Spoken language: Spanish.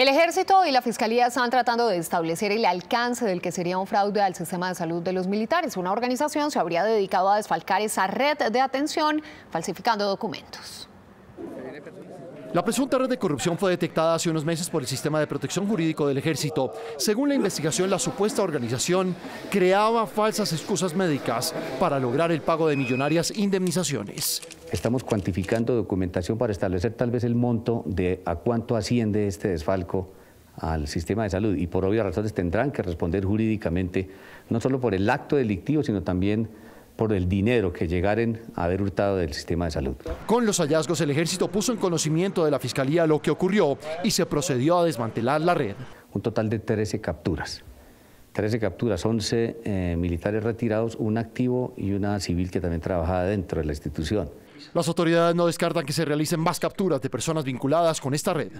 El ejército y la fiscalía están tratando de establecer el alcance del que sería un fraude al sistema de salud de los militares. Una organización se habría dedicado a desfalcar esa red de atención falsificando documentos. La presunta red de corrupción fue detectada hace unos meses por el sistema de protección jurídico del ejército. Según la investigación, la supuesta organización creaba falsas excusas médicas para lograr el pago de millonarias indemnizaciones. Estamos cuantificando documentación para establecer tal vez el monto de a cuánto asciende este desfalco al sistema de salud y por obvias razones tendrán que responder jurídicamente, no solo por el acto delictivo, sino también por el dinero que llegaren a haber hurtado del sistema de salud. Con los hallazgos, el ejército puso en conocimiento de la Fiscalía lo que ocurrió y se procedió a desmantelar la red. Un total de 13 capturas. 13 capturas, 11 eh, militares retirados, un activo y una civil que también trabajaba dentro de la institución. Las autoridades no descartan que se realicen más capturas de personas vinculadas con esta red.